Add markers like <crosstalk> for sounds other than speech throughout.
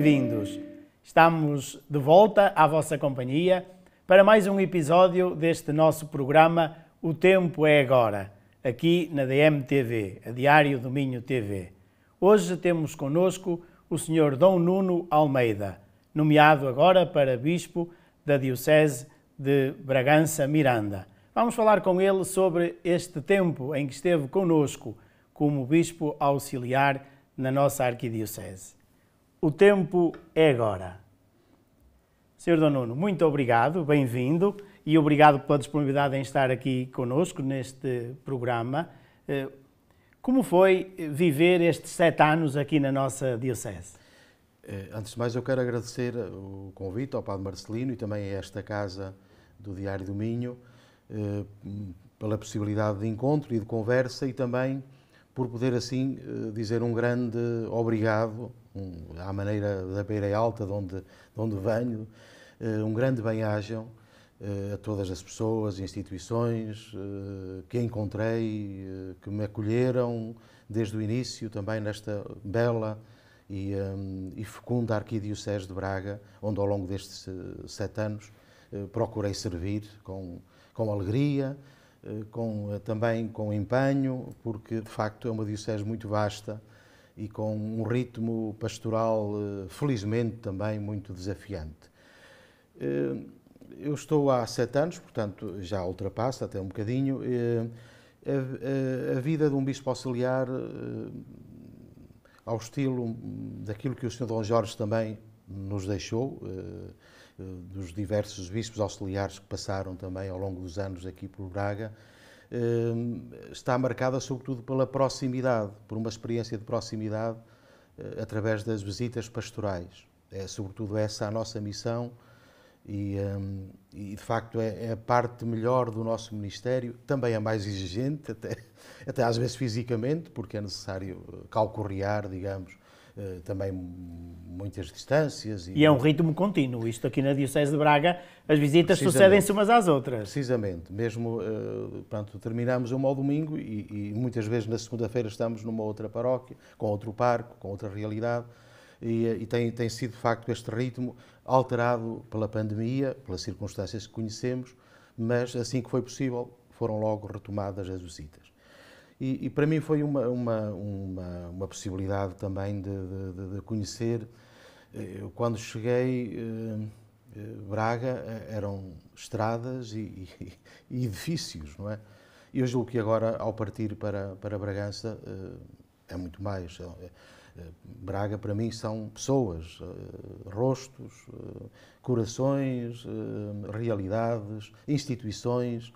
bem-vindos. Estamos de volta à vossa companhia para mais um episódio deste nosso programa O Tempo é Agora, aqui na DMTV, a Diário do Minho TV. Hoje temos conosco o Sr. Dom Nuno Almeida, nomeado agora para Bispo da Diocese de Bragança Miranda. Vamos falar com ele sobre este tempo em que esteve conosco como Bispo Auxiliar na nossa Arquidiocese. O tempo é agora. Senhor Dom Nuno, muito obrigado, bem-vindo e obrigado pela disponibilidade em estar aqui conosco neste programa. Eh, como foi viver estes sete anos aqui na nossa Diocese? Eh, antes de mais, eu quero agradecer o convite ao Padre Marcelino e também a esta casa do Diário do Minho eh, pela possibilidade de encontro e de conversa e também por poder assim eh, dizer um grande obrigado, um, à maneira da Beira Alta, de onde, de onde venho, eh, um grande bem-ajam eh, a todas as pessoas, e instituições que encontrei, que me acolheram desde o início também nesta bela e, e fecunda Arquidiocese de Braga, onde ao longo destes sete anos procurei servir com, com alegria, eh, com, eh, também com empenho, porque de facto é uma diocese muito vasta e com um ritmo pastoral, eh, felizmente também, muito desafiante. Eu estou há sete anos, portanto já ultrapassa até um bocadinho. A, a vida de um bispo auxiliar, ao estilo hum, daquilo que o Sr. Dom Jorge também nos deixou, eh, dos diversos bispos auxiliares que passaram também ao longo dos anos aqui por Braga, eh, está marcada sobretudo pela proximidade, por uma experiência de proximidade eh, através das visitas pastorais. É sobretudo essa a nossa missão e, e de facto é, é, a parte melhor do nosso ministério, também a é mais exigente, <laughs> até, até às vezes fisicamente, porque é necessário calcorrear, digamos, eh, também muitas distâncias. E, e é um ritmo contínuo. Isto aqui na Diocese de Braga, as visitas sucedem-se umas às outras. Precisamente. Mesmo, eh, pronto, terminamos uma ao domingo e, e muitas vezes na segunda-feira estamos numa outra paróquia, com outro parque com outra realidade. E, eh, e, tem, tem sido de facto este ritmo alterado pela pandemia, pelas circunstâncias que conhecemos, mas assim que foi possível foram logo retomadas as visitas. E, e para mim foi uma, uma, uma, uma possibilidade também de, de, de, conhecer. Quando cheguei, eh, eh, Braga eh, eram estradas e, e, e edifícios, não é? E eu julgo que agora, ao partir para, para Bragança, é muito mais. Braga, para mim, são pessoas, rostos, corações, realidades, instituições.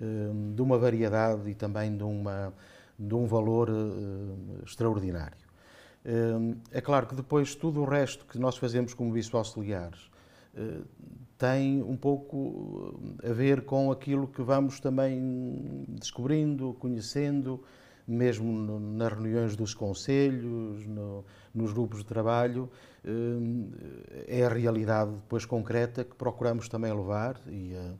Ehm, de uma variedade e também de, uma, de um valor ehm, extraordinário. Ehm, é claro que depois tudo o resto que nós fazemos como bispo auxiliares eh, tem um pouco eh, a ver com aquilo que vamos também descobrindo, conhecendo, mesmo nas reuniões dos conselhos, no, nos grupos de trabalho, é a realidade depois concreta que procuramos também levar e a,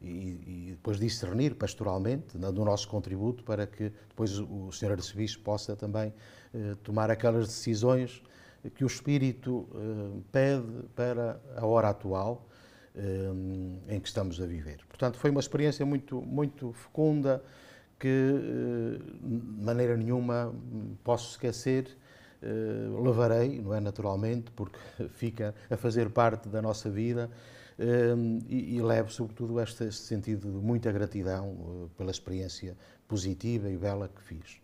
e, e depois discernir pastoralmente, no nosso contributo, para que depois o Senhor Arcebispo possa também eh, tomar aquelas decisões que o Espírito eh, pede para a hora atual eh, em que estamos a viver. Portanto, foi uma experiência muito, muito fecunda que eh, de maneira nenhuma posso esquecer eh, levarei, não é naturalmente, porque <laughs> fica a fazer parte da nossa vida Ehm, e, levo, sobretudo, este, sentido de muita gratidão eh, pela experiência positiva e bela que fiz.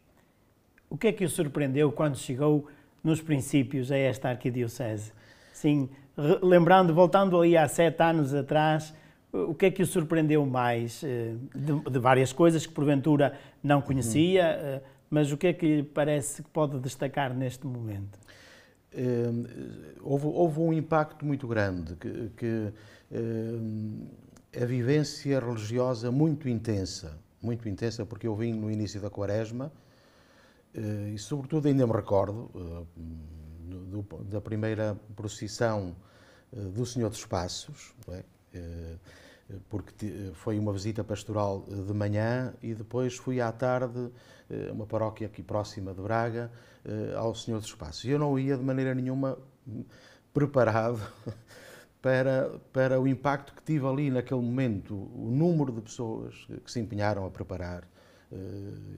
O que é que o surpreendeu quando chegou nos princípios a esta arquidiocese? Sim, lembrando, voltando ali há sete anos atrás, o que é que o surpreendeu mais? Eh, de, de várias coisas que porventura não conhecia, uhum. Eh, mas o que é que lhe parece que pode destacar neste momento? Eh, houve, houve um impacto muito grande, que, que eh, a vivência religiosa muito intensa, muito intensa, porque eu vim no início da quaresma, eh, e sobretudo ainda me recordo do, da primeira procissão do Senhor dos Passos, é? porque foi uma visita pastoral de manhã e depois fui à tarde eh, uma paróquia aqui próxima de Braga, eh, ao Senhor dos Passos. E eu não ia de maneira nenhuma hum, preparado <laughs> para, para o impacto que tive ali naquele momento, o número de pessoas que se empenharam a preparar eh,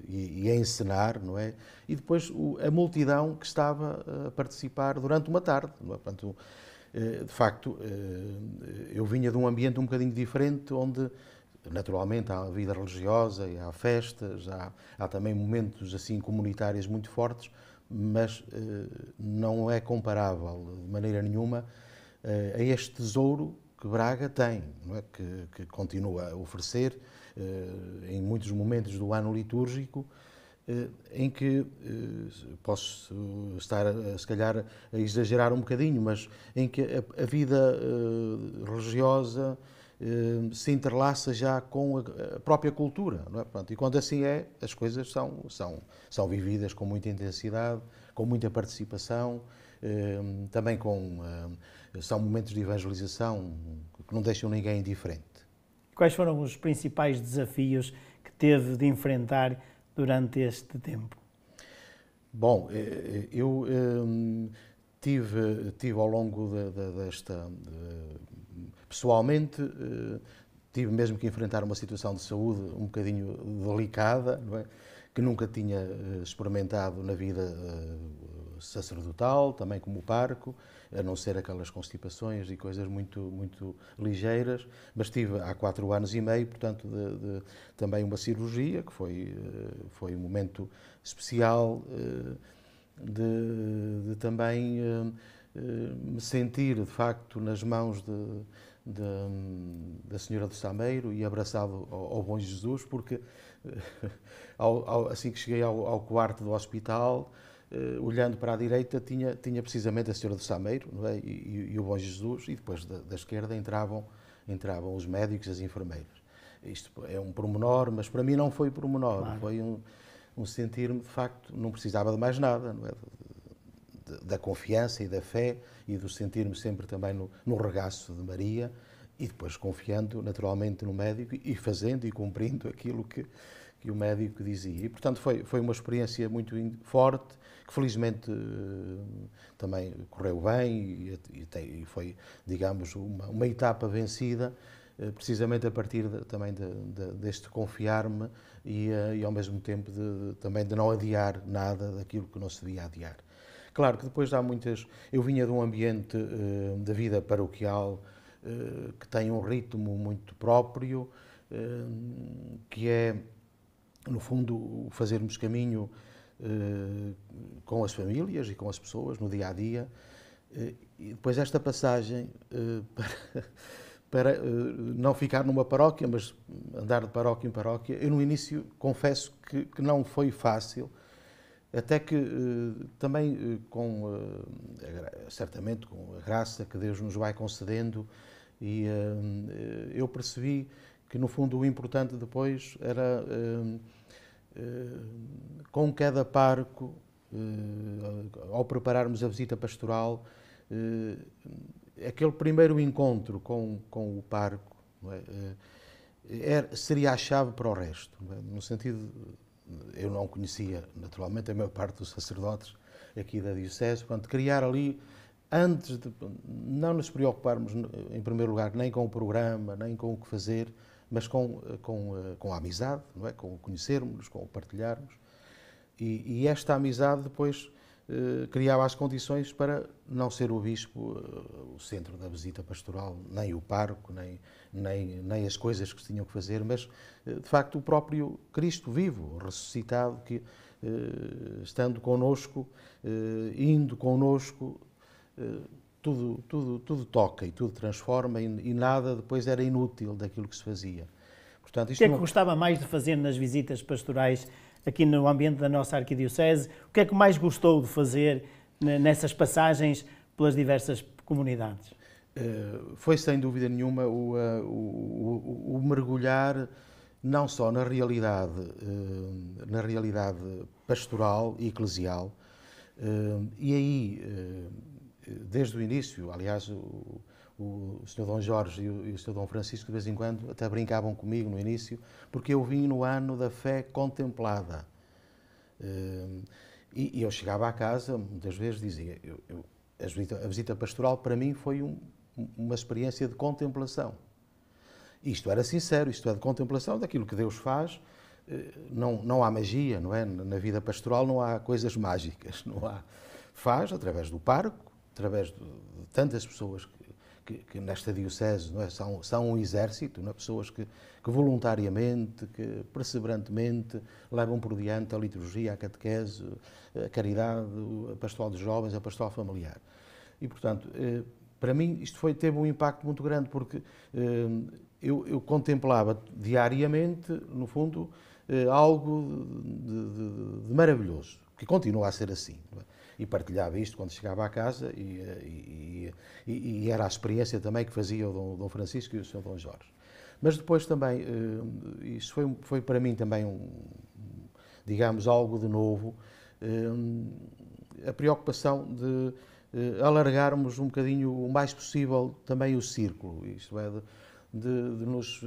e, a encenar, não é? E depois a multidão que estava a participar durante uma tarde, não é? Portanto, de facto, eu vinha de um ambiente um bocadinho diferente, onde Naturalmente há vida religiosa e há festas, há, há também momentos assim comunitários muito fortes, mas eh, não é comparável de maneira nenhuma eh, a este tesouro que Braga tem, é? que, que, continua a oferecer eh, em muitos momentos do ano litúrgico, eh, em que eh, posso estar eh, se calhar a exagerar um bocadinho, mas em que a, a vida religiosa Ehm, se interlaça já com a própria cultura. É? Pronto, e quando assim é, as coisas são, são, são vividas com muita intensidade, com muita participação, ehm, também com. Ehm, são momentos de evangelização que não deixam ninguém indiferente. Quais foram os principais desafios que teve de enfrentar durante este tempo? Bom, eh, eh, eu tive, tive ao longo desta. De, de, de, Pessoalmente, eh, tive mesmo que enfrentar uma situação de saúde um bocadinho delicada, é? que nunca tinha eh, experimentado na vida eh, sacerdotal, também como parco, a não ser aquelas constipações e coisas muito, muito ligeiras, mas tive há quatro anos e meio, portanto, de, de, também uma cirurgia, que foi, foi um momento especial de, de também me sentir, de facto, nas mãos de de, da Senhora do Sameiro e abraçado ao, ao Bom Jesus, porque eh, <laughs> ao, ao, assim que cheguei ao, quarto do hospital, eh, olhando para a direita, tinha, tinha precisamente a Senhora do Sameiro é? e, e, e, o Bom Jesus, e depois da, da, esquerda entravam, entravam os médicos e as enfermeiras. Isto é um promenor, mas para mim não foi promenor, claro. foi um, um sentir-me, de facto, não precisava de mais nada, não é? da confiança e da fé e do sentir-me sempre também no, no regaço de Maria e depois confiando naturalmente no médico e fazendo e cumprindo aquilo que, que o médico dizia. E, portanto, foi, foi uma experiência muito forte, que felizmente eh, também correu bem e, e, e foi, digamos, uma, uma, etapa vencida, eh, precisamente a partir de, também de, de, deste confiar-me e, eh, e, ao mesmo tempo, de, também de não adiar nada daquilo que não se devia adiar. Claro que depois há muitas. Eu vinha de um ambiente uh, da vida paroquial uh, que tem um ritmo muito próprio, uh, que é, no fundo, fazermos caminho com as famílias e com as pessoas no dia a dia. e depois esta passagem <laughs> para. para uh, não ficar numa paróquia, mas andar de paróquia em paróquia. Eu, no início, confesso que, que não foi fácil, até que eh, também eh, com eh, certamente com a graça que Deus nos vai concedendo e eu percebi que no fundo o importante depois era com cada parco ao prepararmos a visita pastoral aquele primeiro encontro com, com o parco é? seria a chave para o resto, é? no sentido eu não conhecia naturalmente a maior parte dos sacerdotes aqui da Diocese, portanto, criar ali, antes de não nos preocuparmos em primeiro lugar nem com o programa, nem com o que fazer, mas com, com, eh, com a amizade, não é? com o conhecermos, com o partilharmos. E, e esta amizade depois eh, criava as condições para não ser o bispo eh, o centro da visita pastoral, nem o parco, nem, nem, nem as coisas que se tinham que fazer, mas eh, de facto o próprio Cristo vivo, ressuscitado, que estando conosco, indo conosco, tudo, tudo, tudo toca e tudo transforma e, nada depois era inútil daquilo que se fazia. Portanto, o que é que não... gostava mais de fazer nas visitas pastorais aqui no ambiente da nossa arquidiocese. O que é que mais gostou de fazer nessas passagens pelas diversas comunidades? Eh, foi sem dúvida nenhuma eh, o, o, o, o mergulhar não só na realidade, eh, na realidade pastoral e eclesial, e aí, desde o início, aliás, o, o, o Sr. Dom Jorge e o, e o Sr. Dom Francisco, de vez em quando, até brincavam comigo no início, porque eu vim no ano da fé contemplada. Eh, e, e eu chegava à casa, muitas vezes dizia, eu, eu, a, visita, a, visita, pastoral para mim foi um, uma experiência de contemplação. Isto era sincero, isto é de contemplação daquilo que Deus faz. Eh, não, não há magia, não é? Na vida pastoral não há coisas mágicas, não há. Faz através do parco, através de tantas pessoas que que, que nesta diocese é, são, são um exército, é? pessoas que, que, voluntariamente, que perseverantemente levam por diante a liturgia, a catequese, a caridade, a pastoral dos jovens, a pastoral familiar. E, portanto, eh, para mim isto foi, teve um impacto muito grande, porque eh, eu, eu contemplava diariamente, no fundo, eh, algo de, de, de maravilhoso, que continua a ser assim. Não é? e partilhava isto quando chegava à casa eh, e, e, e, e era a experiência também que fazia o Dom, Dom Francisco e o Sr. Dom Jorge. Mas depois também, eh, isso foi, foi para mim também, um, digamos, algo de novo, eh, a preocupação de alargarmos um bocadinho o mais possível também o círculo, isto é, de, de, de nos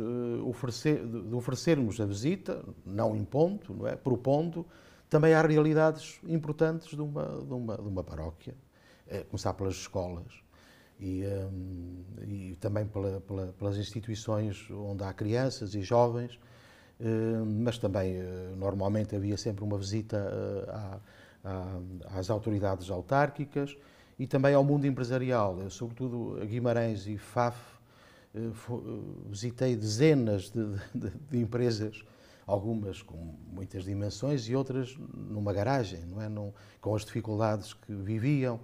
oferecer, de, de oferecermos a visita, não impondo, não é, propondo, também há realidades importantes de uma, de uma, de uma paróquia, eh, começar pelas escolas e, um, e também pela, pela, pelas instituições onde há crianças e jovens, hum, mas também, eh, normalmente, havia sempre uma visita eh, à, à, às autoridades autárquicas e também ao mundo empresarial, Eu, sobretudo Guimarães e FAF, visitei dezenas de, de, de empresas algumas com muitas dimensões e outras numa garagem, não é? Num, com as dificuldades que viviam.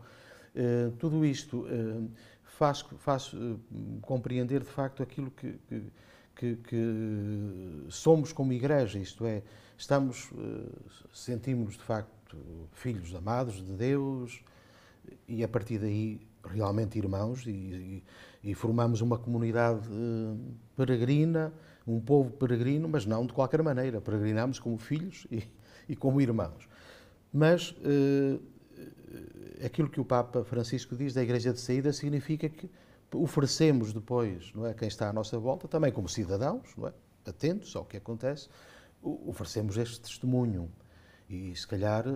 Uh, tudo isto uh, faz, faz uh, compreender de facto aquilo que, que, que, somos como igreja, isto é, estamos, sentimos de facto filhos amados de Deus e a partir daí realmente irmãos e, e, e formamos uma comunidade peregrina um povo peregrino, mas não de qualquer maneira. Peregrinámos como filhos e, e como irmãos. Mas eh, aquilo que o Papa Francisco diz da Igreja de Saída significa que oferecemos depois, não é, quem está à nossa volta, também como cidadãos, não é, atentos ao que acontece, oferecemos este testemunho. E se calhar eh,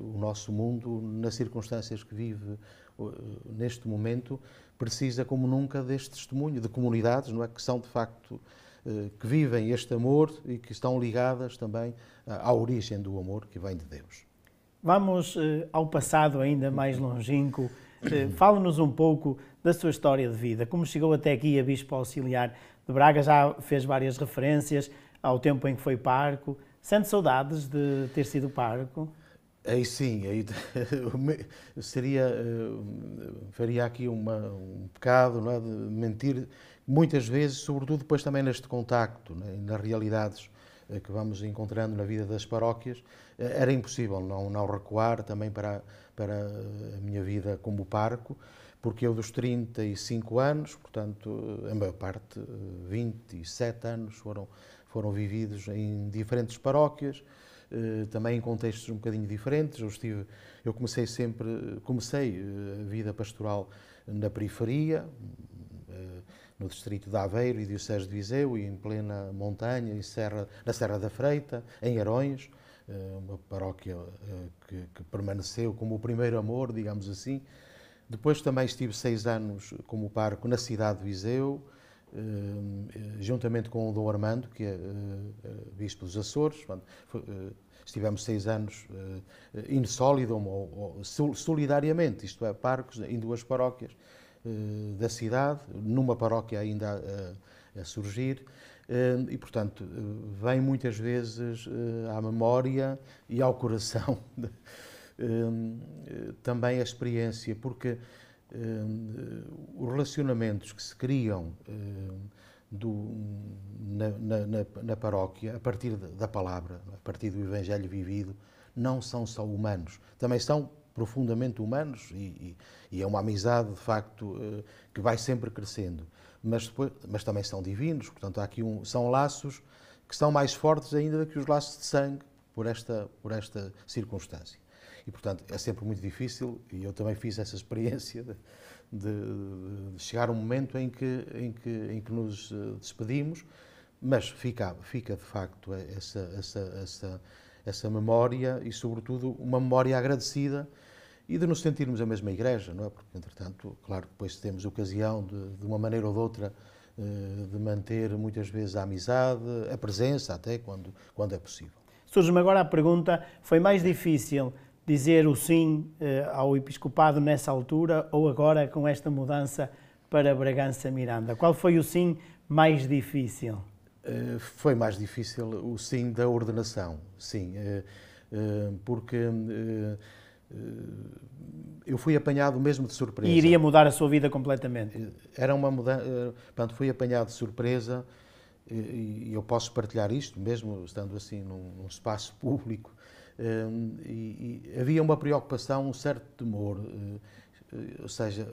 o nosso mundo, nas circunstâncias que vive eh, neste momento, precisa como nunca deste testemunho de comunidades, não é, que são de facto eh, que vivem este amor e que estão ligadas também eh, à origem do amor que vem de Deus. Vamos eh, ao passado ainda mais longínquo. Fala-nos um pouco da sua história de vida. Como chegou até aqui a Bispo Auxiliar de Braga? Já fez várias referências ao tempo em que foi parco. Sente saudades de ter sido parco? Aí sim, aí <laughs> seria, faria aqui uma, um pecado não é, de mentir muitas vezes, sobretudo depois também neste contacto, né, nas realidades eh, que vamos encontrando na vida das paróquias, eh, era impossível não, não recuar também para, para eh, a minha vida como parco, porque eu dos 35 anos, portanto, a maior parte, 27 anos, foram, foram vividos em diferentes paróquias, também em contextos um bocadinho diferentes. Eu, estive, eu comecei sempre, comecei a vida pastoral na periferia, no distrito de Aveiro e Diocese de Viseu e em plena montanha, em Serra, na Serra da Freita, em Arões, eh, uma paróquia eh, que, que, permaneceu como o primeiro amor, digamos assim. Depois também estive seis anos como parco na cidade de Viseu, eh, juntamente com o Dom Armando, que é bispo dos Açores. Estivemos seis anos ou solidariamente, isto é, parcos em duas paróquias eh, da cidade, numa paróquia ainda a, a surgir. Eh, e, portanto, eh, vem muitas vezes à memória e ao coração <laughs> também a experiência, porque os relacionamentos que se criam do, na, na, na, paróquia, a partir da palavra, a partir do Evangelho vivido, não são só humanos, também são profundamente humanos e, e, e é uma amizade, de facto, eh, que vai sempre crescendo. Mas, depois, mas também são divinos, portanto, há aqui um, são laços que são mais fortes ainda que os laços de sangue por esta, por esta circunstância. E, portanto, é sempre muito difícil, e eu também fiz essa experiência de, de, de chegar um momento em que, em que, em que nos eh, despedimos, mas fica, fica de facto essa, essa, essa, essa memória e, sobretudo, uma memória agradecida e de nos sentirmos a mesma igreja, não é? Porque, entretanto, claro, depois temos ocasião de, de uma maneira ou de outra eh, de manter muitas vezes a amizade, a presença até quando, quando é possível. Surge-me agora a pergunta: foi mais difícil dizer o sim eh, ao episcopado nessa altura ou agora com esta mudança para Bragança Miranda? Qual foi o sim mais difícil? Eh, foi mais difícil o sim da ordenação, sim, porque eu fui apanhado mesmo de surpresa. E iria mudar a sua vida completamente? Era uma mudança. Eh, portanto, fui apanhado de surpresa eh, e eu posso partilhar isto, mesmo estando assim num, num espaço <laughs> público. Eh, e, e havia uma preocupação, um certo temor, ou seja,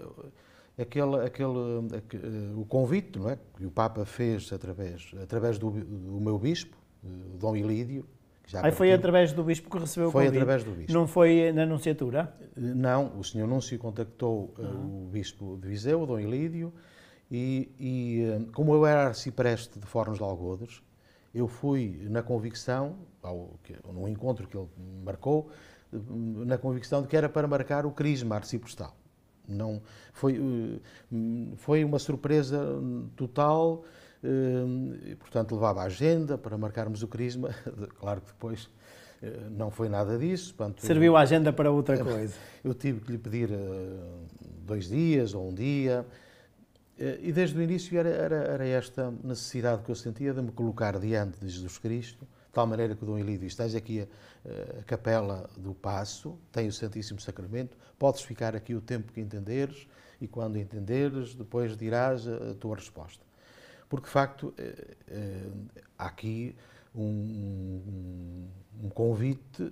aquele, aquele, o convite não é? que o Papa fez através, através do, do meu bispo, Dom Ilídio, já Aí foi através do bispo que recebeu foi o convite? Foi através do bispo. Não foi na nunciatura? Eh, não, o senhor Núncio contactou uhum. o bispo de Viseu, Dom Ilídio, e, e, eh, como eu era arcipreste de Fornos de Algodos, eu fui na convicção, ao, num encontro que ele marcou, na convicção de que era para marcar o crisma arciprestal. Não, foi, hum, foi uma surpresa hum, total Hum, e, portanto, levava a agenda para marcarmos o crisma. <laughs> Claro que depois eh, não foi nada disso. Portanto, Serviu a agenda para outra <laughs> coisa. Eu tive que lhe pedir eh, dois dias ou um dia. Eh, e desde o início era, era, era esta necessidade que eu sentia de me colocar diante de Jesus Cristo, de tal maneira que o Dom Eli diz: aqui é a, a capela do Passo, tem o Santíssimo Sacramento, podes ficar aqui o tempo que entenderes e quando entenderes, depois dirás a tua resposta porque de facto eh, eh, há aqui um, um, um convite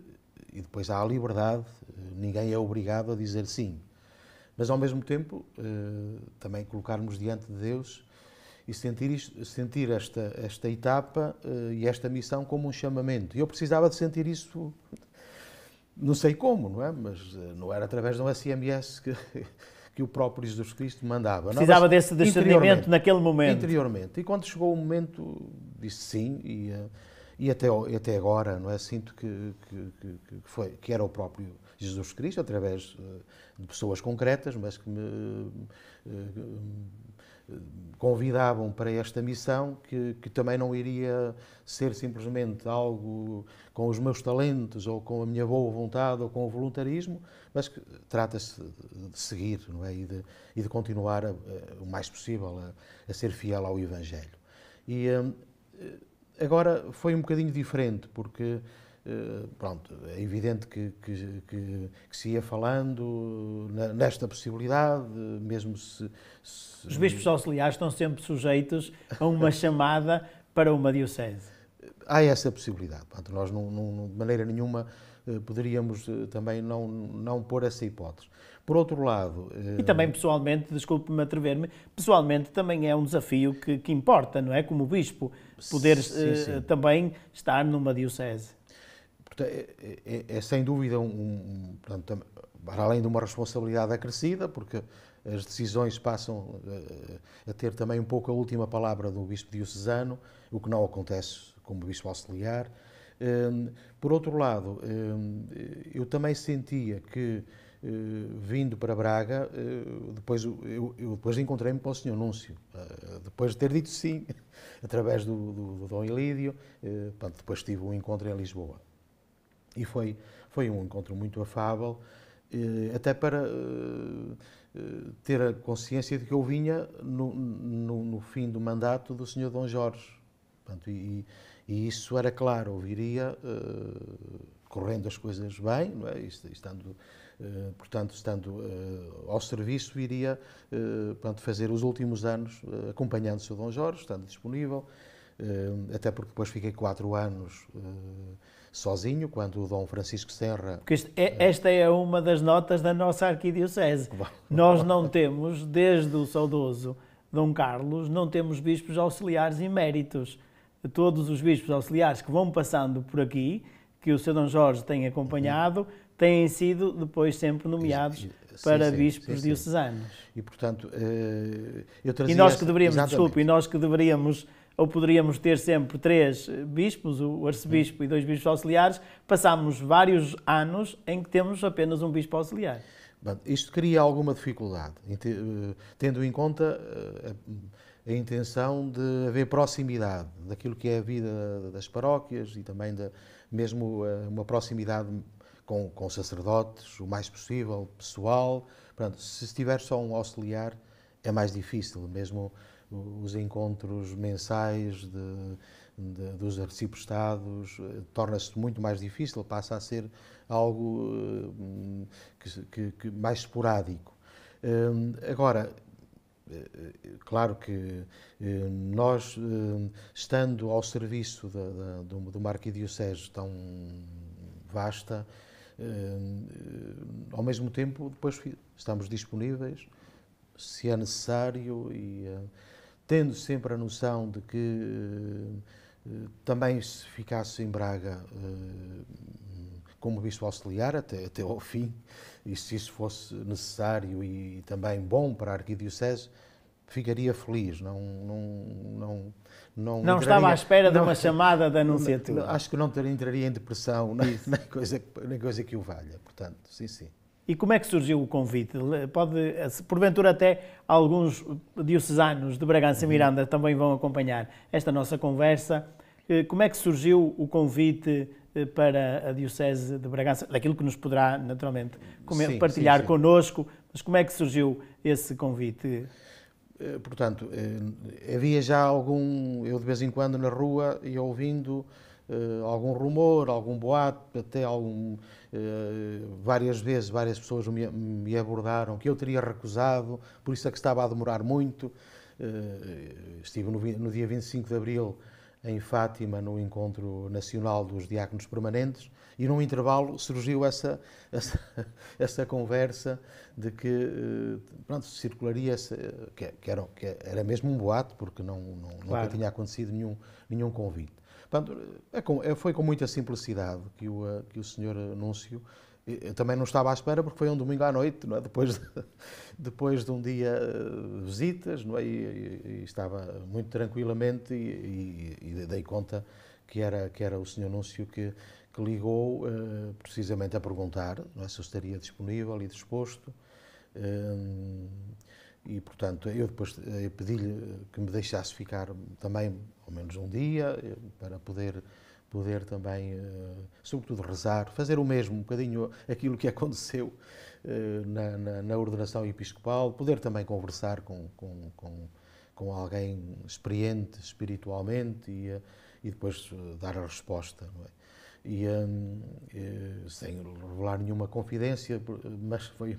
e depois há a liberdade, eh, ninguém é obrigado a dizer sim. Mas ao mesmo tempo, também colocarmos diante de Deus e sentir, isto, sentir esta, esta etapa e esta missão como um chamamento. E eu precisava de sentir isso, não sei como, não é? Mas não era através de um SMS que, que o próprio Jesus Cristo mandava. Precisava desse discernimento naquele momento. Interiormente. E quando chegou o momento, disse sim, e, eh, e até, até agora, não é? Sinto que, que, que, foi, que era o próprio Jesus Cristo, através eh, de pessoas concretas, mas que me eh, convidavam para esta missão, que, que, também não iria ser simplesmente algo com os meus talentos ou com a minha boa vontade ou com o voluntarismo, mas que trata-se de seguir não é? e, de, e de continuar a, eh, a, o mais possível a, a, ser fiel ao Evangelho. E um, eh, agora foi um bocadinho diferente, porque eh, pronto, é evidente que, que, que, que, se ia falando nesta possibilidade, mesmo se, se... Os bispos auxiliares estão sempre sujeitos a uma <laughs> chamada para uma diocese. Há essa possibilidade. Pronto, nós, não, não, de maneira nenhuma, eh, poderíamos eh, também não, não pôr essa hipótese. Por outro lado. E também, pessoalmente, desculpe-me atrever-me, pessoalmente também é um desafio que, que importa, não é? Como bispo, poder sim, sim. também estar numa diocese. É, é, é, sem dúvida, um, um, portanto, para além de uma responsabilidade acrescida, porque as decisões passam uh, a ter também um pouco a última palavra do Bispo Diocesano, o que não acontece como Bispo Auxiliar. Um, ehm, por outro lado, ehm, eu também sentia que, uh, vindo para Braga, uh, depois, eu, eu depois encontrei-me com o Sr. Núncio, depois de ter dito sim, <laughs> através do, do, do Dom Ilídio, depois tive um encontro em Lisboa. E foi, foi um encontro muito afável, eh, até para eh, eh, ter a consciência de que eu vinha no, no, no fim do mandato do senhor Dom Jorge. Portanto, e, e, isso era claro, eu viria correndo as coisas bem, não é? estando, portanto, estando ao serviço, iria portanto, fazer os últimos anos acompanhando o Sr. Dom Jorge, estando disponível, até porque depois fiquei quatro anos sozinho, quando o Dom Francisco Serra. Porque é, esta é uma das notas da nossa arquidiocese. Nós não temos, desde o saudoso Dom Carlos, não temos bispos auxiliares eméritos. Todos os bispos auxiliares que vão passando por aqui, que o seu Dom Jorge tem acompanhado, têm sido depois sempre nomeados para sim, bispos diocesanos. E portanto, eh, eu trazia e nós que deveríamos, desculpe, e nós que deveríamos ou poderíamos ter sempre três bispos, o arcebispo e dois bispos auxiliares, passámos vários anos em que temos apenas um bispo auxiliar. Bom, isto cria alguma dificuldade, eh, tendo em conta eh, a intenção de haver proximidade daquilo que é a vida das paróquias e também de, mesmo eh, uma proximidade com, com sacerdotes, o mais possível, pessoal. se tiver só um auxiliar, é mais difícil, mesmo os encontros mensais de, de, dos arciprestados eh, torna-se muito mais difícil, passa a ser algo eh, que, que, que mais esporádico. Eh, agora, claro que nós, estando ao serviço de, de, de uma arquidiocese tão vasta, ao mesmo tempo, depois estamos disponíveis, se é necessário, e tendo sempre a noção de que eh, eh, também se ficasse em Braga eh, como bispo auxiliar até, até ao fim, e se isso fosse necessário e também bom para a arquidiocese, ficaria feliz. Não, não, não, não, não estava à espera de uma <laughs> chamada da anunciatura. Acho que não entraria em depressão, nem, coisa, nem coisa que o valha. Portanto, sim, sim. E como é que surgiu o convite? Pode, eh, porventura até alguns diocesanos de Bragança uhum. Miranda também vão acompanhar esta nossa conversa. Eh, como é que surgiu o convite eh, para a Diocese de Bragança, daquilo que nos poderá naturalmente sim, partilhar sim, sim. connosco, mas como é que surgiu esse convite? Portanto, havia já algum, eu de vez em quando na rua e ouvindo uh, algum rumor, algum boato, até algum, uh, várias vezes várias pessoas me, me, abordaram que eu teria recusado, por isso é que estava a demorar muito. Uh, estive no, no dia 25 de abril em Fátima, no Encontro Nacional dos Diáconos Permanentes, e num intervalo surgiu essa, <laughs> essa, essa conversa de que pronto, circularia, essa, que, que, era, que era mesmo um boato, porque não, não, claro. nunca tinha acontecido nenhum, nenhum convite. Portanto, é é, foi com muita simplicidade que o, eh, que o senhor Anúncio eu eh, também não estava à espera porque foi um domingo à noite, é? depois, de, <laughs> depois de um dia de eh, visitas, é? e, e, e, estava muito tranquilamente e, e, dei conta que era, que era o senhor anúncio que, que ligou precisamente a perguntar é? se eu estaria disponível e disposto. E, portanto, eu depois eh, pedi-lhe eh, que me deixasse ficar também ao menos um dia eh, para poder poder também, sobretudo, rezar, fazer o mesmo, um bocadinho aquilo que <laughs> aconteceu na, na, na ordenação episcopal, poder também conversar com, com, com, com alguém experiente espiritualmente e, e depois dar a resposta. Não é? e, um, e, eh, sem revelar nenhuma confidência, mas foi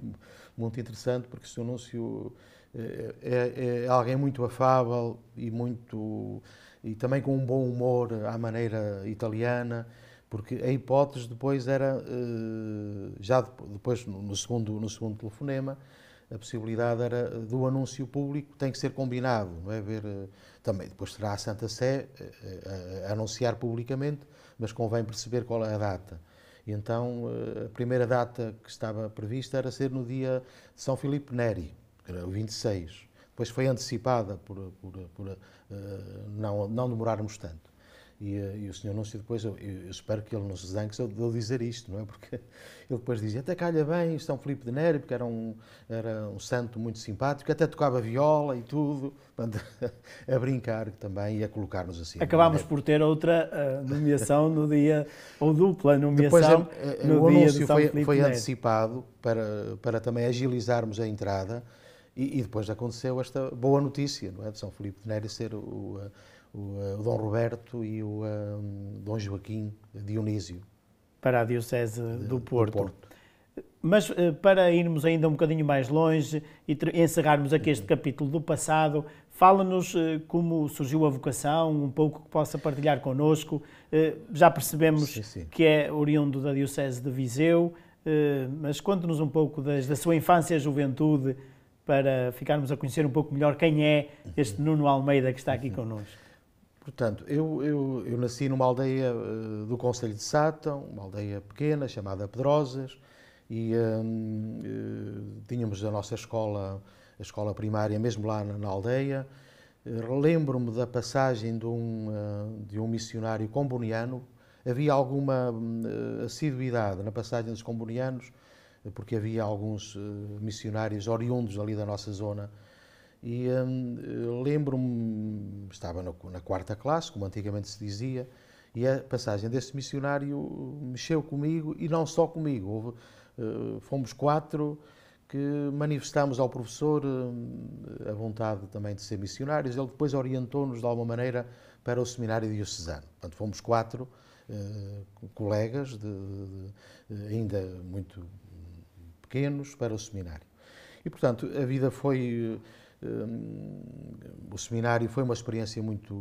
muito interessante porque se anúncio eh, é, é, é, alguém muito afável e muito e também com um bom humor à maneira italiana, porque a hipótese depois era eh, já depois no segundo no segundo telefonema a possibilidade era do anúncio público, tem que ser combinado, não é? Ver, eh, também depois terá a Santa Sé a, eh, a, eh, a anunciar publicamente, mas convém perceber qual é a data. E então a primeira data que estava prevista era ser no dia de São Filipe Neri, que era o 26. Depois foi antecipada por, por, por uh, não, não demorarmos tanto. E, eh, e, o senhor Núncio depois, eu, eu, espero que ele não se zangue de eu dizer isto, não é? Porque <laughs> ele depois dizia, até calha bem, São é Filipe de Neri, porque era um, era um santo muito simpático, até tocava viola e tudo, <laughs> a brincar também e a colocar-nos assim. Acabámos por ter outra uh, nomeação no dia, ou dupla nomeação depois, eh, no o dia anúncio de São foi, Filipe foi antecipado para, para também agilizarmos a entrada e, e, depois aconteceu esta boa notícia, não é? De São Filipe de Neri ser o... Uh, o, eh, o Dom Roberto e o eh, um, Dom Joaquim Dionísio. Para a Diocese do Porto. Do Porto. Mas eh, para irmos ainda um bocadinho mais longe e encerrarmos aqui este uhum. capítulo do passado, fala-nos como surgiu a vocação, um pouco que possa partilhar connosco. Já percebemos sim, sim. que é oriundo da Diocese de Viseu, mas conte-nos um pouco da sua infância e juventude para ficarmos a conhecer um pouco melhor quem é uhum. este Nuno Almeida que está aqui uhum. connosco. Portanto, eu, eu, eu nasci numa aldeia eh, do Conselho de Sátão, uma aldeia pequena chamada Pedrosas, e eh, eh, tínhamos a nossa escola, a escola primária, mesmo lá na, na aldeia. Lembro-me da passagem de um, de um missionário comboniano. Havia alguma assiduidade na passagem dos combonianos, porque havia alguns missionários oriundos ali da nossa zona. E hum, lembro-me estava no, na quarta classe, como antigamente se dizia, e a passagem desse missionário mexeu comigo e não só comigo. Houve, uh, fomos quatro que manifestámos ao professor uh, a vontade também de ser missionários. Ele depois orientou-nos de alguma maneira para o seminário diocesano. Portanto, fomos quatro uh, colegas, de, de, de, ainda muito pequenos, para o seminário. E, portanto, a vida foi Hum, o seminário foi uma experiência muito,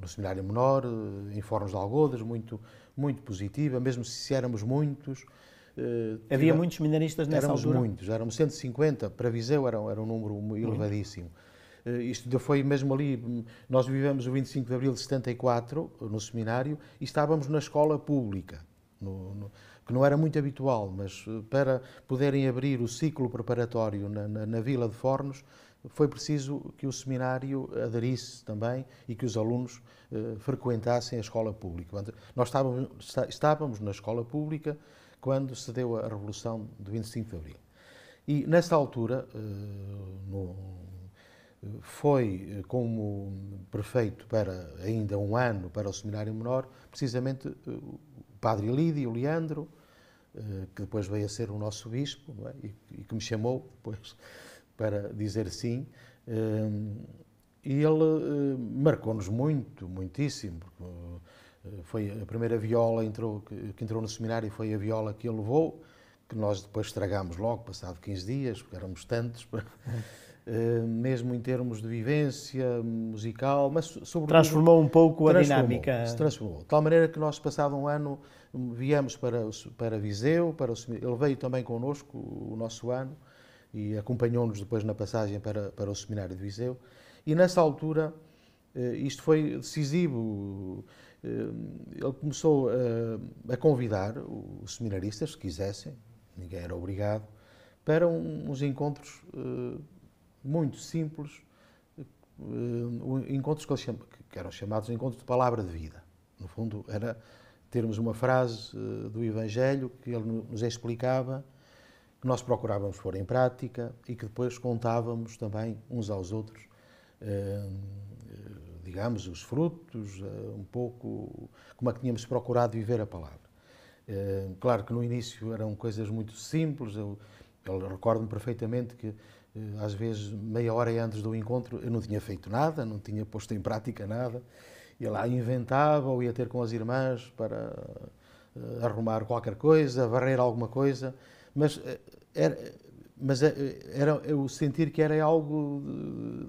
no seminário menor, eh, em Fóruns de Algodas, muito, muito positiva, mesmo se éramos muitos. Eh, Havia muitos seminaristas nessa éramos altura? Éramos muitos, éramos 150, para Viseu era, era um número elevadíssimo. Eh, isto foi mesmo ali, hum, nós vivemos o 25 de Abril de 74, no seminário, e estávamos na escola pública, no, no, que não era muito habitual, mas para poderem abrir o ciclo preparatório na, na, na Vila de Fornos, foi preciso que o seminário aderisse também e que os alunos eh, frequentassem a escola pública. Nós estávamos, está, estávamos, na escola pública quando se deu a Revolução de 25 de Abril. E nessa altura eh, no, foi eh, como prefeito para ainda um ano para o seminário menor, precisamente eh, o padre Lídio, Leandro, eh, que depois veio a ser o nosso bispo é? e, e que me chamou depois para dizer sim. Hum, e ele hum, marcou-nos muito, muitíssimo. Hum, foi a primeira viola que entrou no seminário foi a viola que ele levou, que nós depois estragámos logo, passado 15 dias, porque éramos tantos. <laughs> mesmo em termos de vivência musical, mas sobre transformou um pouco a dinâmica. Se transformou. De tal maneira que nós, passado um ano, viemos para, para Viseu, para o, ele veio também connosco o nosso ano, e acompanhou-nos depois na passagem para, para o Seminário de Viseu. E nessa altura, eh, isto foi decisivo. Eh, ele começou a, eh, a convidar os seminaristas, se quisessem, ninguém era obrigado, para uns encontros muito simples, encontros que, que eram chamados encontros de palavra de vida. No fundo, era termos uma frase do Evangelho que ele nos explicava que nós procurávamos pôr em prática e que depois contávamos também uns aos outros, eh, digamos, os frutos, eh, um pouco como é que tínhamos procurado viver a palavra. Eh, claro que no início eram coisas muito simples, eu, eu recordo-me perfeitamente que às vezes meia hora antes do encontro eu não tinha feito nada, não tinha posto em prática nada, e lá inventava ou ia ter com as irmãs para arrumar qualquer coisa, varrer alguma coisa, mas eh, era, mas eh, era eu sentir que era algo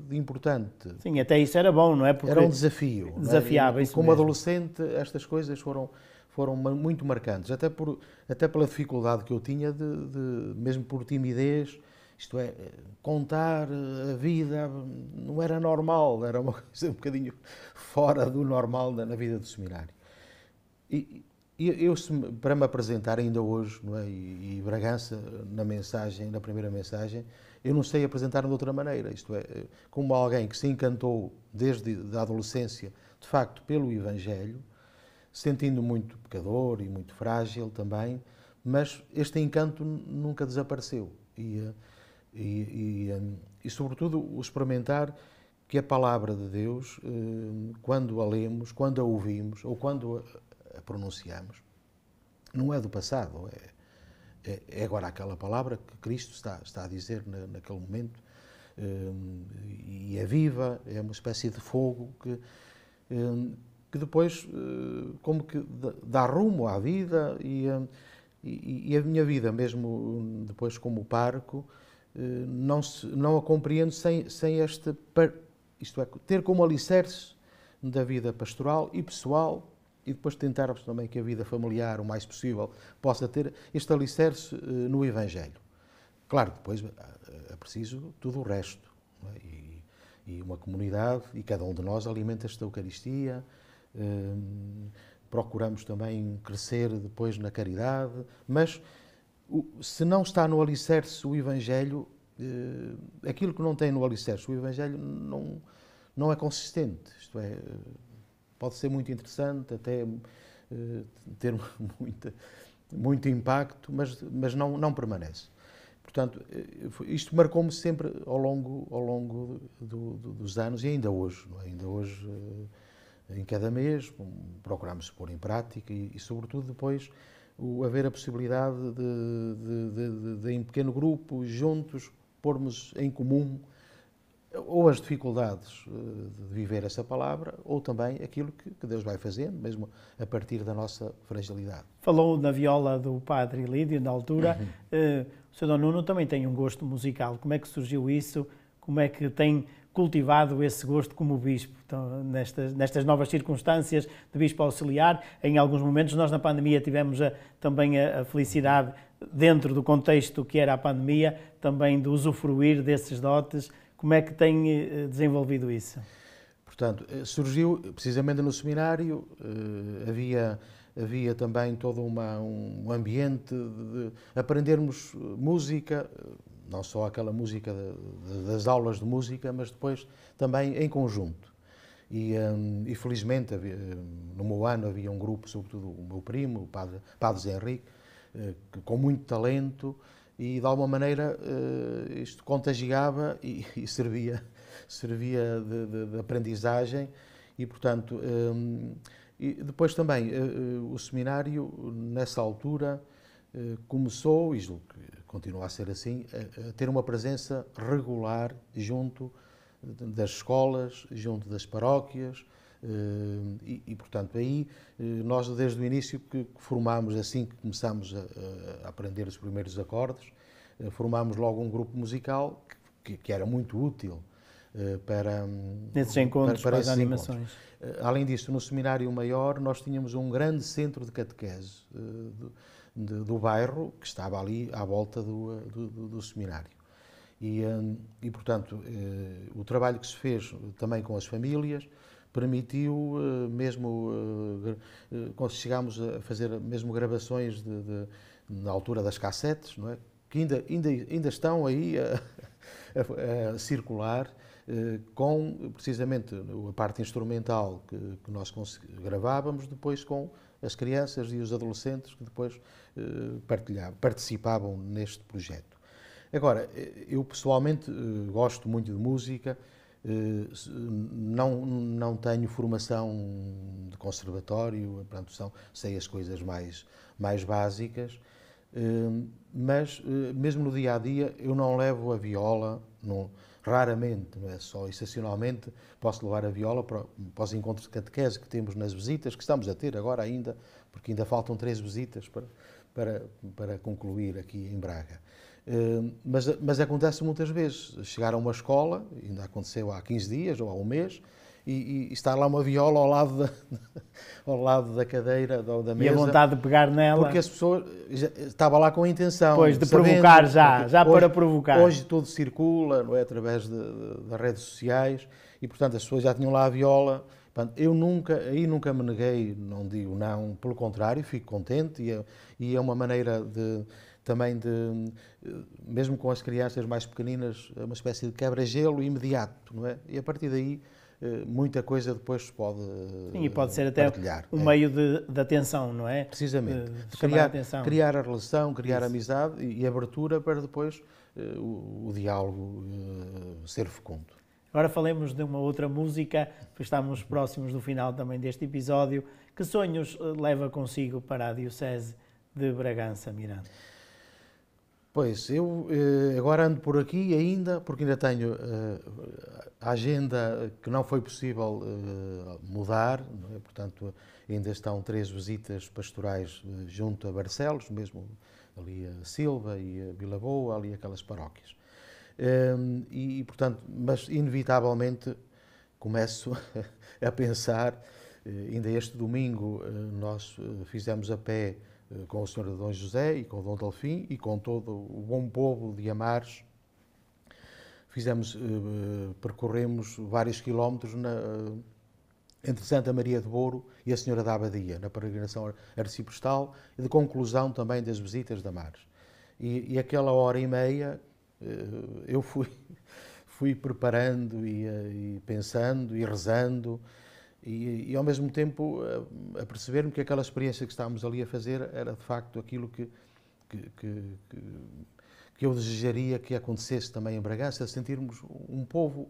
de importante. Sim, até isso era bom, não é? Porque era um desafio. É? Desafiava é? Como mesmo. adolescente, estas coisas foram foram muito marcantes, até por até pela dificuldade que eu tinha de, de mesmo por timidez, isto é, eh, contar a vida não era normal, era uma <laughs> coisa um bocadinho fora do normal na, vida do seminário. E, eu, para me apresentar ainda hoje, não é? e, e, Bragança, na mensagem, na primeira mensagem, eu não sei apresentar-me de outra maneira, isto é, eh, como alguém que se encantou desde a adolescência, de facto, pelo Evangelho, sentindo muito pecador e muito frágil também, mas este encanto nunca desapareceu. E, eh, e, e, eh, e sobretudo, o experimentar que a palavra de Deus, quando a lemos, quando a ouvimos ou quando pronunciamos não é do passado, é, é, é agora aquela palavra que Cristo está, está a dizer na, naquele momento hum, e é viva, é uma espécie de fogo que, hum, que depois eh, como que dá rumo à vida hum, e, e, e, a minha vida mesmo depois como parco eh, não, se, não a compreendo sem, sem este, isto é, ter como alicerce da vida pastoral e pessoal e depois tentarmos também que a vida familiar, o mais possível, possa ter este alicerce eh, no Evangelho. Claro, depois eh, é preciso tudo o resto. É? E, e, uma comunidade, e cada um de nós alimenta esta Eucaristia. Hum, procuramos também crescer depois na caridade, mas se não está no alicerce o Evangelho, aquilo que não tem no alicerce o Evangelho não, não é consistente. Isto é pode ser muito interessante, até eh, ter <laughs> muita, muito impacto, mas, mas não, não permanece. Portanto, eh, isto marcou-me sempre ao longo, ao longo do, do, dos anos e ainda hoje. É? Ainda hoje, eh, em cada mês, procuramos pôr em prática e, e sobretudo, depois o, haver a possibilidade de de, de, de, de, em pequeno grupo, juntos, pormos em comum ou as dificuldades eh, de viver essa palavra, ou também aquilo que Deus vai fazendo, mesmo a partir da nossa fragilidade. Falou da viola do padre Lídio, na altura. Uhum. Eh, o Sr. Nuno também tem um gosto musical. Como é que surgiu isso? Como é que tem cultivado esse gosto como bispo, então, nestas, nestas novas circunstâncias de bispo auxiliar. Em alguns momentos, nós na pandemia tivemos a, também a, a, felicidade, dentro do contexto que era a pandemia, também de usufruir desses dotes como é que tem eh, desenvolvido isso? Portanto, eh, surgiu precisamente no seminário, eh, havia, havia também todo uma, um ambiente de aprendermos música, não só aquela música de, de, das aulas de música, mas depois também em conjunto. E, hum, e felizmente, havia, no meu ano havia um grupo, sobretudo o meu primo, o padre, padre Zé Henrique, que, com muito talento, e de alguma maneira eh, isto contagiava e, <laughs> e servia, servia de, de, de, aprendizagem e, portanto, ehm, e depois também eh, eh, o seminário, nessa altura, começou, e continua a ser assim, a, ter uma presença regular junto das escolas, junto das paróquias, eh, e, portanto, aí eh, nós desde o início que formámos, assim que começámos a, aprender os primeiros acordes, eh, formámos logo um grupo musical que, era muito útil para hum, nesses encontros, para, para, para as animações. Encontros. Além disto, no seminário maior nós tínhamos um grande centro de catequese do, do, do bairro que estava ali à volta do, do, do seminário. E, hum, e portanto, o trabalho que se fez também com as famílias, permitiu, eh, mesmo eh, eh, quando chegámos a fazer mesmo gravações de, de, na altura das cassetes, não é? que ainda, ainda, ainda estão aí a, <laughs> a, a circular, com precisamente a parte instrumental que, que nós gravávamos, depois com as crianças e os adolescentes que depois participavam neste projeto. Agora, eu pessoalmente gosto muito de música, eh, não, não tenho formação de conservatório, portanto, são, sei as coisas mais, mais básicas, eh, mas eh, mesmo no dia a dia eu não levo a viola, não, raramente, não é só excepcionalmente, posso levar a viola para, para os encontros de catequese que temos nas visitas, que estamos a ter agora ainda, porque ainda faltam três visitas para, para, para concluir aqui em Braga. Hum, mas, mas acontece muitas vezes. Chegar a uma escola, ainda aconteceu há 15 dias ou há um mês, e, e estar lá uma viola ao lado da, <laughs> ao lado da cadeira ou da, mesa. E a vontade de pegar nela. Porque as pessoas já, estava lá com a intenção. Pois, de sabendo, provocar já, já hoje, para provocar. Hoje tudo circula, não é? Através das redes sociais e, portanto, as pessoas já tinham lá a viola. eu nunca, aí nunca me neguei, não digo não, pelo contrário, fico contente e é, e é uma maneira de também de, eh, mesmo com as crianças mais pequeninas, é uma espécie de quebra-gelo imediato, não é? E a partir daí eh, muita coisa depois pode Sim, e pode ser eh, até partilhar, um é. meio de, de, atenção, não é? Precisamente. De, de criar, atenção. criar a relação, criar Isso. amizade e abertura para depois uh, o, o, diálogo uh, ser fecundo. Agora falemos de uma outra música, estamos próximos do final também deste episódio. Que sonhos leva consigo para a Diocese de Bragança, Miranda? Pois, eu eh, agora ando por aqui ainda, porque ainda tenho eh, a agenda que não foi possível eh, mudar, é? portanto, ainda estão três visitas pastorais junto a Barcelos, mesmo ali a Silva e a Vila Boa, ali aquelas paróquias. E, portanto, mas inevitavelmente começo <laughs> a pensar, ainda este domingo nós fizemos a pé eh, com o Senhor de Dom José e com Dom Delfim e com todo o bom povo de Amares. Fizemos, eh, eh, percorremos vários quilómetros na, entre Santa Maria de Bouro e a Senhora da Abadia, na peregrinação arciprestal e de conclusão também das visitas de Amares. E, e aquela hora e meia eu fui, <laughs> fui preparando e, e pensando e rezando e, e ao mesmo tempo eh, a, perceber-me que aquela experiência que estávamos ali a fazer era de facto aquilo que, que, que, que eu desejaria que acontecesse também em Bragança, sentirmos um povo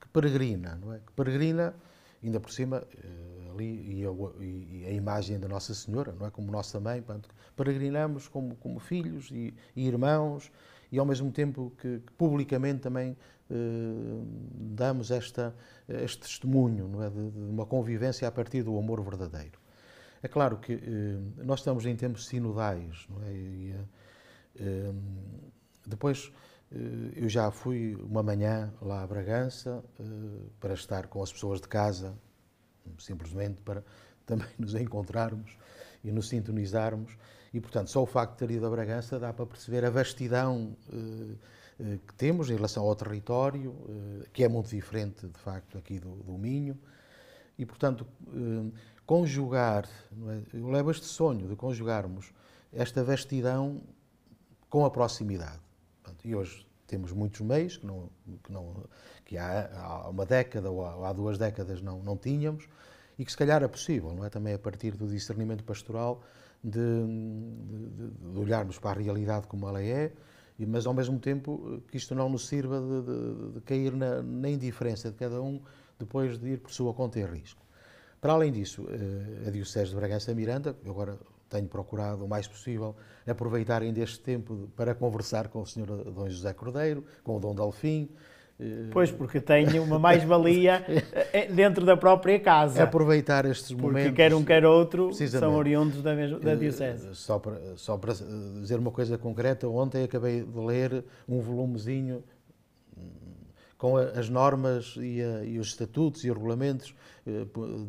que peregrina, não é? Que peregrina, ainda por cima, eh, ali, e a, imagem da Nossa Senhora, não é? Como nós também, portanto, peregrinamos como, como filhos e, e irmãos, e ao mesmo tempo que, que publicamente também eh, damos esta, este testemunho é, de, de, uma convivência a partir do amor verdadeiro. É claro que eh, nós estamos em tempos sinodais, é? e, eh, eh depois eh, eu já fui uma manhã lá a Bragança eh, para estar com as pessoas de casa, simplesmente para <laughs> também nos encontrarmos e nos sintonizarmos. E, portanto, só o facto de ter ido a Bragança dá para perceber a vastidão eh, eh, que temos em relação ao território, eh, que é muito diferente, de facto, aqui do, do Minho. E, portanto, eh, conjugar, é? eu levo este sonho de conjugarmos esta vastidão com a proximidade. Portanto, e hoje temos muitos meios que, não, que, não, que há, há, uma década ou há, há duas décadas não, não tínhamos e que se calhar é possível, não é? Também a partir do discernimento pastoral de, de, de olharmos para a realidade como ela é, mas ao mesmo tempo eh, que isto não nos sirva de, de cair na, na, indiferença de cada um depois de ir por sua conta e risco. Para além disso, eh, a Diocese de Bragança Miranda, eu agora tenho procurado o mais possível aproveitar ainda este tempo para conversar com o Sr. Dom José Cordeiro, com o Dom Delfim, eh, pois, porque tem uma mais-valia eh, eh, dentro da própria casa. Aproveitar estes momentos. Porque quer um, quer outro, são oriundos da, mesma, da Diocese. Só para, só para dizer uma coisa concreta, ontem acabei de ler um volumezinho hum, com as normas e, a, e, os estatutos e regulamentos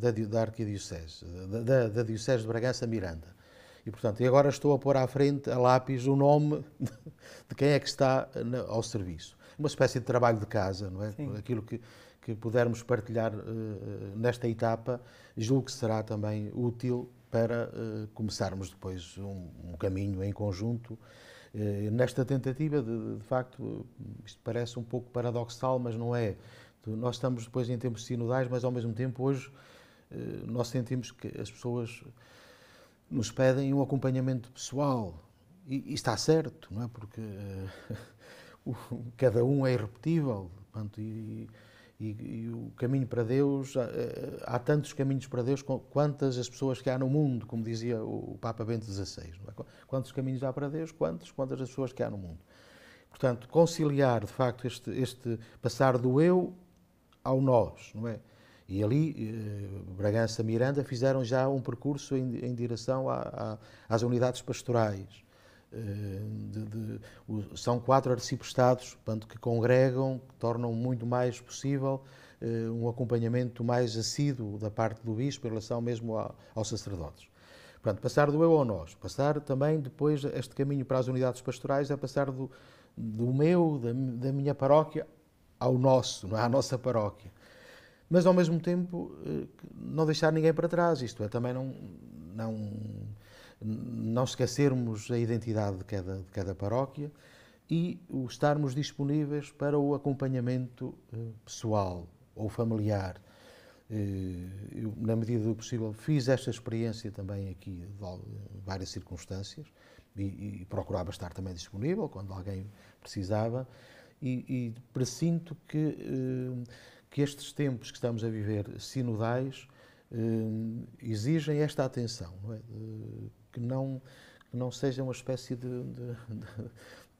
da, da Arquidiocese, da, da Diocese de Bragança Miranda. E, portanto, agora estou a pôr à frente, a lápis, o nome <laughs> de quem é que está ao serviço uma espécie de trabalho de casa, não é? Sim. Aquilo que, que pudermos partilhar uh, nesta etapa, julgo que será também útil para uh, começarmos depois um, um, caminho em conjunto. nesta tentativa, de, de facto, isto parece um pouco paradoxal, mas não é. Nós estamos depois em tempos sinodais, mas ao mesmo tempo hoje nós sentimos que as pessoas nos pedem um acompanhamento pessoal. E, e está certo, não é? Porque <laughs> cada um é irrepetível. Portanto, e, e, e, o caminho para Deus, eh, há tantos caminhos para Deus quantas as pessoas que há no mundo, como dizia o Papa Bento XVI. É? Quantos caminhos há para Deus, quantos, quantas as pessoas que há no mundo. Portanto, conciliar de facto este, este passar do eu ao nós, não é? E ali, eh, Bragança Miranda fizeram já um percurso em, em direção a, a, às unidades pastorais. Eh, de, de, são quatro arciprestados portanto, que congregam, que tornam muito mais possível eh, um acompanhamento mais assíduo da parte do bispo em relação mesmo aos sacerdotes. Portanto, passar do eu ao nós, passar também depois este caminho para as unidades pastorais é passar do, do meu, da, da minha paróquia ao nosso, não é? à nossa paróquia. Mas ao mesmo tempo eh, não deixar ninguém para trás, isto é, também não, não não esquecermos a identidade de cada, de cada paróquia e estarmos disponíveis para o acompanhamento eh, pessoal ou familiar. Eh, eu, na medida do possível, fiz esta experiência também aqui, em várias circunstâncias, e, e, procurava estar também disponível quando alguém precisava, e, e presinto que, eh, que estes tempos que estamos a viver, sinodais, exigem esta atenção. Não é? que não, que não seja uma espécie de, de, de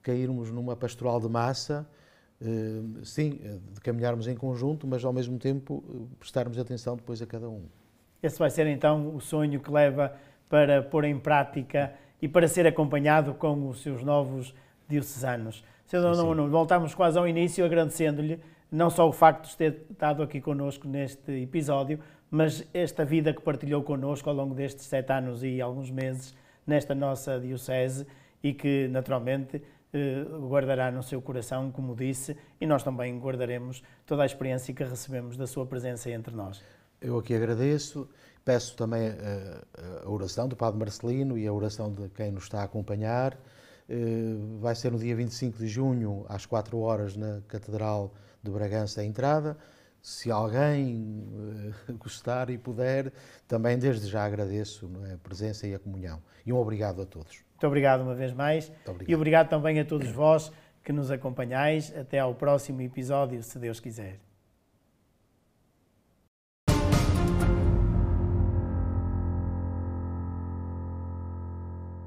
cairmos numa pastoral de massa, eh, sim, eh, de caminharmos em conjunto, mas ao mesmo tempo eh, prestarmos atenção depois a cada um. Esse vai ser então o sonho que leva para pôr em prática e para ser acompanhado com os seus novos diocesanos. Sr. Dom Nuno, voltamos quase ao início agradecendo-lhe não só o facto de ter estado aqui conosco neste episódio, mas esta vida que partilhou connosco ao longo destes sete anos e alguns meses nesta nossa Diocese e que, naturalmente, eh, guardará no seu coração, como disse, e nós também guardaremos toda a experiência que recebemos da sua presença entre nós. Eu aqui agradeço, peço também eh, a oração do Padre Marcelino e a oração de quem nos está a acompanhar. Eh, vai ser no dia 25 de junho, às 4 horas, na Catedral de Bragança, a entrada se alguém eh, <laughs> gostar e puder, também desde já agradeço é, a presença e a comunhão. E um obrigado a todos. Muito obrigado uma vez mais. Obrigado. E obrigado também a todos vós que nos acompanhais. Até ao próximo episódio, se Deus quiser.